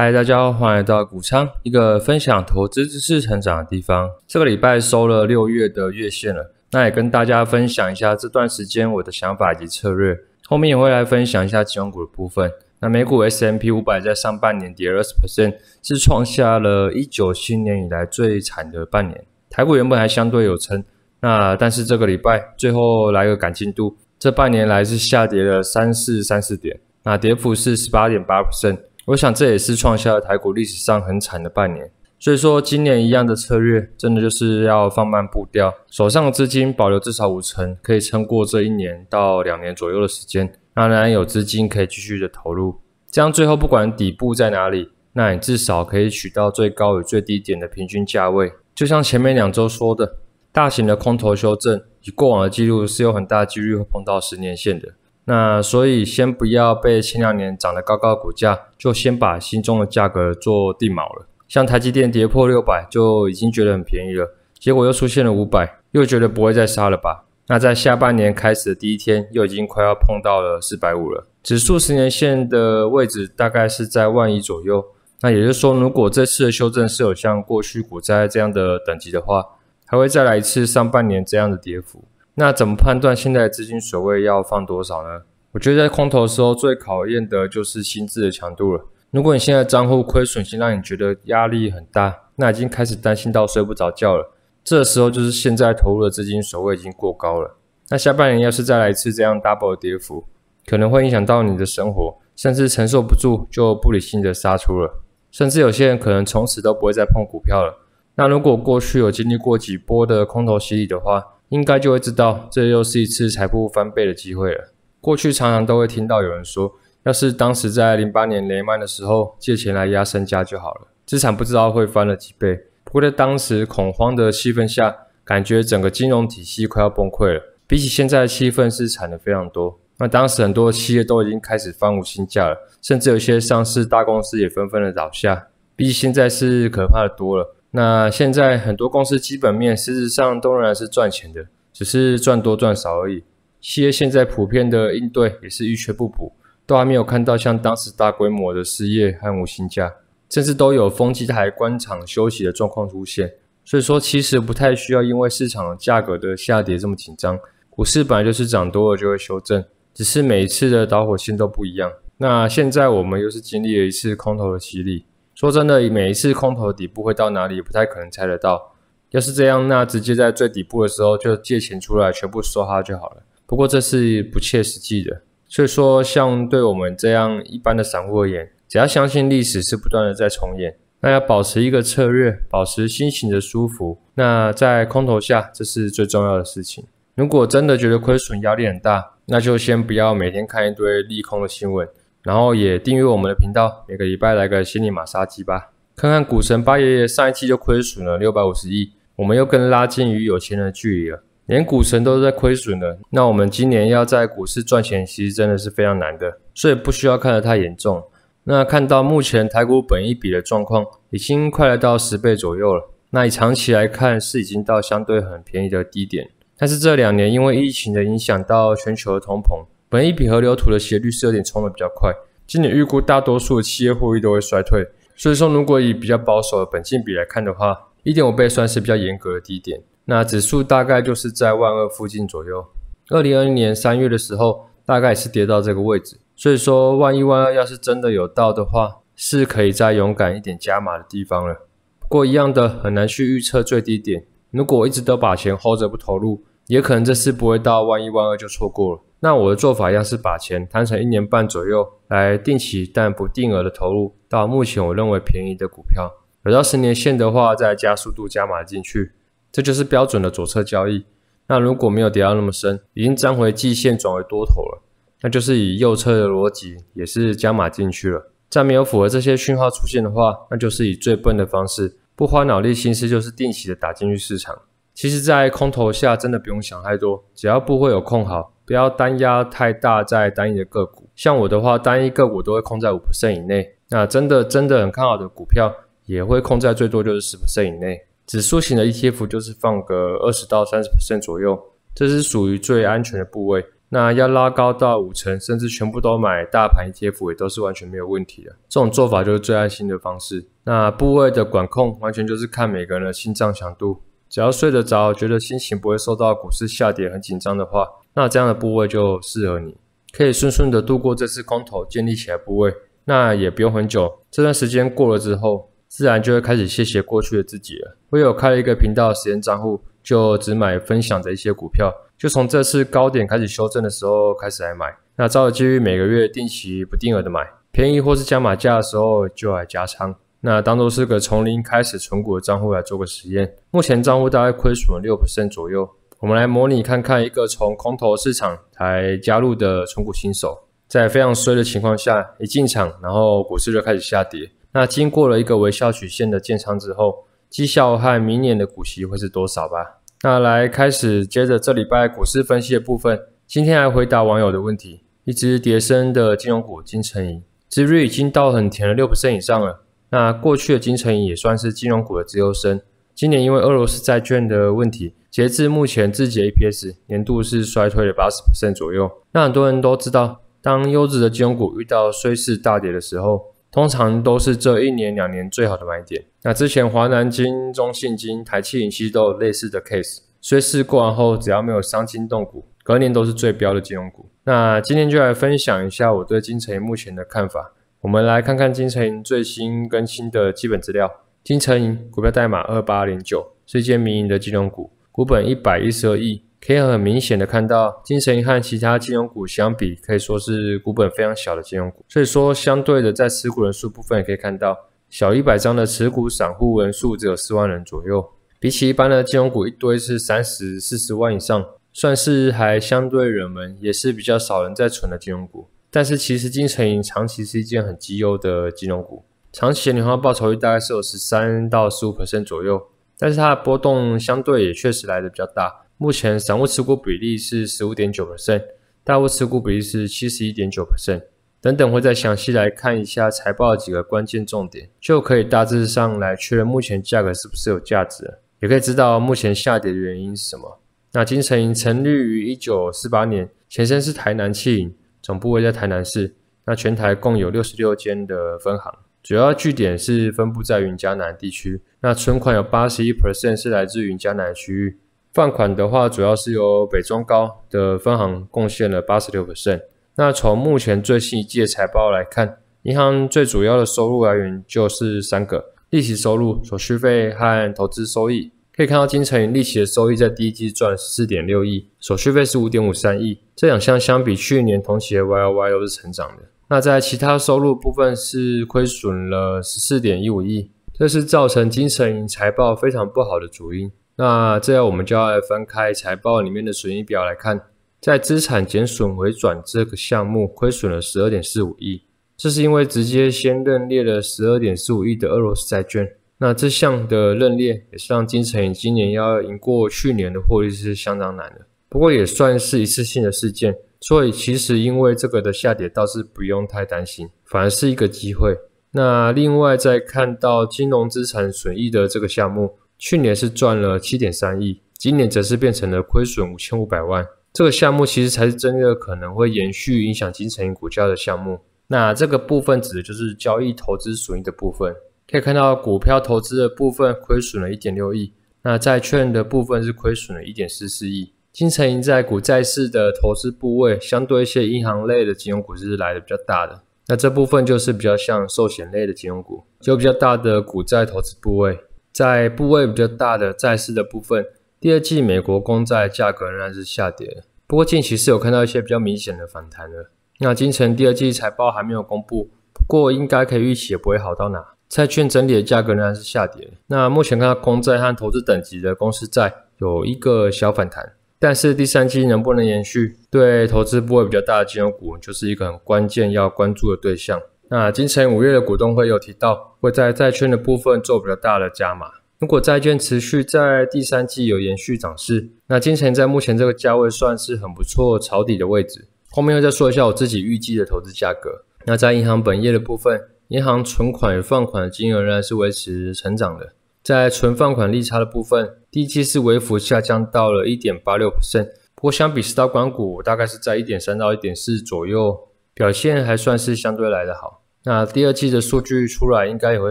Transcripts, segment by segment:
嗨，大家，欢迎来到谷仓，一个分享投资知识、成长的地方。这个礼拜收了六月的月线了，那也跟大家分享一下这段时间我的想法以及策略。后面也会来分享一下金融股的部分。那美股 S M P 五百在上半年跌二十 percent，是创下了一九七年以来最惨的半年。台股原本还相对有撑，那但是这个礼拜最后来个赶进度，这半年来是下跌了三四三四点，那跌幅是十八点八 percent。我想这也是创下了台股历史上很惨的半年，所以说今年一样的策略，真的就是要放慢步调，手上的资金保留至少五成，可以撑过这一年到两年左右的时间，当然有资金可以继续的投入，这样最后不管底部在哪里，那你至少可以取到最高与最低点的平均价位。就像前面两周说的，大型的空头修正，以过往的记录是有很大几率会碰到十年线的。那所以先不要被前两年涨得高高的股价，就先把心中的价格做定锚了。像台积电跌破六百，就已经觉得很便宜了，结果又出现了五百，又觉得不会再杀了吧？那在下半年开始的第一天，又已经快要碰到了四百五了。指数十年线的位置大概是在万一左右。那也就是说，如果这次的修正是有像过去股灾这样的等级的话，还会再来一次上半年这样的跌幅。那怎么判断现在资金水位要放多少呢？我觉得在空头时候最考验的就是心智的强度了。如果你现在账户亏损，性让你觉得压力很大，那已经开始担心到睡不着觉了。这时候就是现在投入的资金水位已经过高了。那下半年要是再来一次这样 double 跌幅，可能会影响到你的生活，甚至承受不住就不理性的杀出了。甚至有些人可能从此都不会再碰股票了。那如果过去有经历过几波的空头洗礼的话，应该就会知道，这又是一次财富翻倍的机会了。过去常常都会听到有人说，要是当时在零八年雷曼的时候借钱来压身家就好了，资产不知道会翻了几倍。不过在当时恐慌的气氛下，感觉整个金融体系快要崩溃了。比起现在的气氛是惨的非常多。那当时很多企业都已经开始翻五薪假了，甚至有些上市大公司也纷纷的倒下，比起现在是可怕的多了。那现在很多公司基本面事实上都仍然是赚钱的，只是赚多赚少而已。企业现在普遍的应对也是欲缺不补，都还没有看到像当时大规模的失业和无薪假，甚至都有风机台官场休息的状况出现。所以说，其实不太需要因为市场价格的下跌这么紧张。股市本来就是涨多了就会修正，只是每一次的导火线都不一样。那现在我们又是经历了一次空头的洗礼。说真的，每一次空头底部会到哪里，不太可能猜得到。要是这样，那直接在最底部的时候就借钱出来全部收哈就好了。不过这是不切实际的。所以说，像对我们这样一般的散户而言，只要相信历史是不断的在重演，那要保持一个策略，保持心情的舒服，那在空头下这是最重要的事情。如果真的觉得亏损压力很大，那就先不要每天看一堆利空的新闻。然后也订阅我们的频道，每个礼拜来个心理马杀鸡吧，看看股神八爷爷上一期就亏损了六百五十亿，我们又更拉近与有钱人的距离了，连股神都在亏损了，那我们今年要在股市赚钱，其实真的是非常难的，所以不需要看得太严重。那看到目前台股本一比的状况，已经快来到十倍左右了，那以长期来看是已经到相对很便宜的低点，但是这两年因为疫情的影响到全球的通膨。本一笔和流图的斜率是有点冲的比较快，今年预估大多数企业获利都会衰退，所以说如果以比较保守的本性比来看的话，一点五倍算是比较严格的低点，那指数大概就是在万二附近左右。二零二零年三月的时候，大概是跌到这个位置，所以说万一万二要是真的有到的话，是可以在勇敢一点加码的地方了。不过一样的很难去预测最低点，如果我一直都把钱 hold 着不投入。也可能这次不会到万一万二就错过了。那我的做法一样是把钱摊成一年半左右来定期但不定额的投入到目前我认为便宜的股票。而到十年线的话再加速度加码进去，这就是标准的左侧交易。那如果没有跌到那么深，已经站回季线转为多头了，那就是以右侧的逻辑也是加码进去了。在没有符合这些讯号出现的话，那就是以最笨的方式，不花脑力心思就是定期的打进去市场。其实，在空头下真的不用想太多，只要部位有控好，不要单压太大，在单一的个股。像我的话，单一个股都会控在五以内。那真的真的很看好的股票，也会控在最多就是十以内。指数型的 ETF 就是放个二十到三十左右，这是属于最安全的部位。那要拉高到五成，甚至全部都买大盘 ETF 也都是完全没有问题的。这种做法就是最安心的方式。那部位的管控完全就是看每个人的心脏强度。只要睡得着，觉得心情不会受到股市下跌很紧张的话，那这样的部位就适合你，可以顺顺的度过这次空头建立起来部位。那也不用很久，这段时间过了之后，自然就会开始谢谢过去的自己了。我有开了一个频道时间账户，就只买分享的一些股票，就从这次高点开始修正的时候开始来买。那照着继续每个月定期不定额的买，便宜或是加码价的时候就来加仓。那当做是个从零开始存股的账户来做个实验，目前账户大概亏损了六左右。我们来模拟看看一个从空头市场才加入的存股新手，在非常衰的情况下一进场，然后股市就开始下跌。那经过了一个微笑曲线的建仓之后，绩效和明年的股息会是多少吧？那来开始接着这礼拜股市分析的部分，今天来回答网友的问题：一只叠升的金融股金城银，今日已经到很甜了六以上了。那过去的金城银也算是金融股的资优生，今年因为俄罗斯债券的问题，截至目前自己的 A P S 年度是衰退了八十左右。那很多人都知道，当优质的金融股遇到衰势大跌的时候，通常都是这一年两年最好的买点。那之前华南金、中信金、台积银其实都有类似的 case，衰势过完后，只要没有伤筋动骨，隔年都是最标的金融股。那今天就来分享一下我对金城目前的看法。我们来看看金城银最新更新的基本资料。金城银股票代码二八零九，是一间民营的金融股，股本一百一十二亿。可以很明显的看到，金城银和其他金融股相比，可以说是股本非常小的金融股。所以说，相对的在持股人数部分，也可以看到，小一百张的持股散户人数只有四万人左右。比起一般的金融股，一堆是三十、四十万以上，算是还相对热门，也是比较少人在存的金融股。但是其实金城银长期是一件很绩优的金融股，长期年化报酬率大概是有十三到十五左右，但是它的波动相对也确实来的比较大。目前散户持股比例是十五点九%，大户持股比例是七十一点九%。等等，会再详细来看一下财报几个关键重点，就可以大致上来确认目前价格是不是有价值，也可以知道目前下跌的原因是什么。那金城银成立于一九四八年，前身是台南汽营。总部位在台南市，那全台共有六十六间的分行，主要据点是分布在云嘉南地区。那存款有八十一 percent 是来自云嘉南区域，放款的话主要是由北中高的分行贡献了八十六 percent。那从目前最新一季的财报来看，银行最主要的收入来源就是三个：利息收入、手续费和投资收益。可以看到，金城银利息的收益在第一季赚了十四点六亿，手续费是五点五三亿，这两项相比去年同期的 Y O Y 都是成长的。那在其他收入部分是亏损了十四点一五亿，这是造成金城银财报非常不好的主因。那这样我们就要翻开财报里面的损益表来看，在资产减损回转这个项目亏损了十二点四五亿，这是因为直接先认列了十二点四五亿的俄罗斯债券。那这项的认列也是让金城今年要赢过去年的获利是相当难的，不过也算是一次性的事件，所以其实因为这个的下跌倒是不用太担心，反而是一个机会。那另外在看到金融资产损益的这个项目，去年是赚了七点三亿，今年则是变成了亏损五千五百万。这个项目其实才是真的可能会延续影响金城银股价的项目。那这个部分指的就是交易投资损益的部分。可以看到，股票投资的部分亏损了一点六亿，那债券的部分是亏损了一点四四亿。金城在股债市的投资部位，相对一些银行类的金融股是来的比较大的。那这部分就是比较像寿险类的金融股，有比较大的股债投资部位。在部位比较大的债市的部分，第二季美国公债价格仍然是下跌，不过近期是有看到一些比较明显的反弹了。那金城第二季财报还没有公布，不过应该可以预期也不会好到哪。债券整体的价格仍然是下跌。那目前看到公债和投资等级的公司债有一个小反弹，但是第三季能不能延续，对投资部位比较大的金融股就是一个很关键要关注的对象。那金城五月的股东会有提到会在债券的部分做比较大的加码。如果债券持续在第三季有延续涨势，那金城在目前这个价位算是很不错抄底的位置。后面会再说一下我自己预计的投资价格。那在银行本业的部分。银行存款与放款的金额仍然是维持成长的。在存放款利差的部分，第一季是微幅下降到了一点八六%，不过相比十大关谷大概是在一点三到一点四左右，表现还算是相对来的好。那第二季的数据出来，应该也会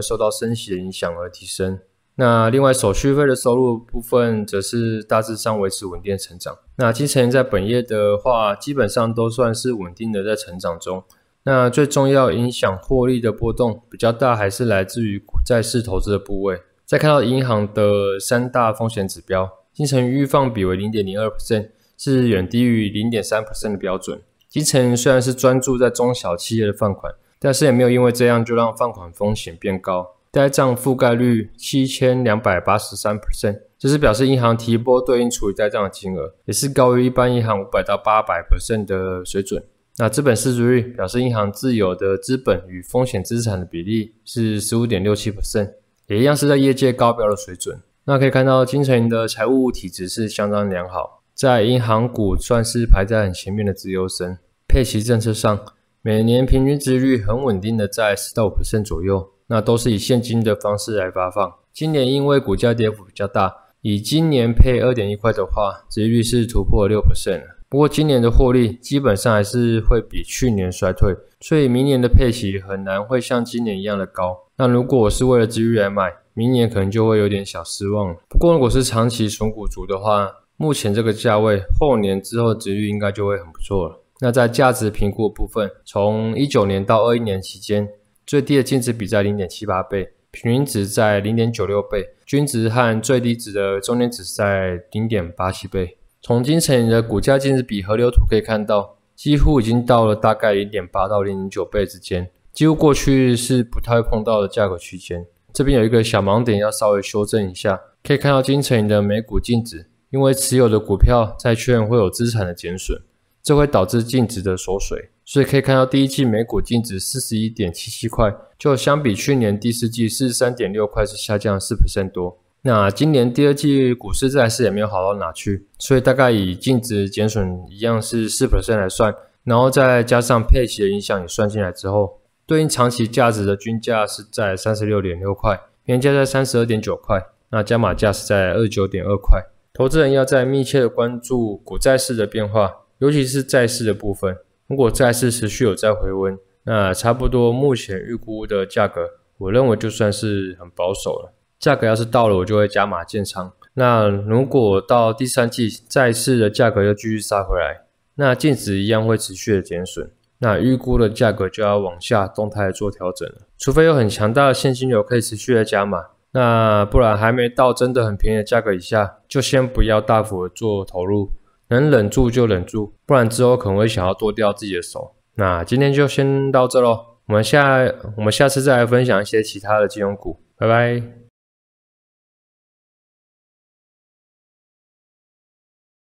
受到升息的影响而提升。那另外手续费的收入部分，则是大致上维持稳定成长。那基城在本业的话，基本上都算是稳定的在成长中。那最重要影响获利的波动比较大，还是来自于股债市投资的部位。再看到银行的三大风险指标，金城预放比为零点零二 percent，是远低于零点三 percent 的标准。金城虽然是专注在中小企业的放款，但是也没有因为这样就让放款风险变高。呆账覆盖率七千两百八十三 percent，这是表示银行提拨对应处理呆账的金额，也是高于一般银行五百到八百 percent 的水准。那资本适足率表示银行自有的资本与风险资产的比例是十五点六七 percent，也一样是在业界高标的水准。那可以看到金城银的财务体质是相当良好，在银行股算是排在很前面的资优生。配齐政策上，每年平均殖率很稳定的在十到五 percent 左右，那都是以现金的方式来发放。今年因为股价跌幅比较大，以今年配二点一块的话，殖率是突破六 percent 了。不过今年的获利基本上还是会比去年衰退，所以明年的配息很难会像今年一样的高。那如果我是为了资裕而买，明年可能就会有点小失望不过如果是长期存股族的话，目前这个价位，后年之后的值率应该就会很不错了。那在价值评估部分，从一九年到二一年期间，最低的净值比在零点七八倍，平均值在零点九六倍，均值和最低值的中间值在零点八七倍。从金城银的股价净值比河流图可以看到，几乎已经到了大概零点八到零点九倍之间，几乎过去是不太会碰到的价格区间。这边有一个小盲点，要稍微修正一下。可以看到，金城银的每股净值，因为持有的股票、债券会有资产的减损，这会导致净值的缩水。所以可以看到，第一季每股净值四十一点七七块，就相比去年第四季四十三点六块，是下降四多。那今年第二季股市债市也没有好到哪去，所以大概以净值减损一样是四 percent 来算，然后再加上配息的影响也算进来之后，对应长期价值的均价是在三十六点六块，原价在三十二点九块，那加码价是在二十九点二块。投资人要在密切的关注股债市的变化，尤其是债市的部分，如果债市持续有在回温，那差不多目前预估的价格，我认为就算是很保守了。价格要是到了，我就会加码建仓。那如果到第三季再次的价格又继续杀回来，那净值一样会持续的减损。那预估的价格就要往下动态做调整了。除非有很强大的现金流可以持续的加码，那不然还没到真的很便宜的价格以下，就先不要大幅做投入。能忍住就忍住，不然之后可能会想要剁掉自己的手。那今天就先到这喽，我们下我们下次再来分享一些其他的金融股，拜拜。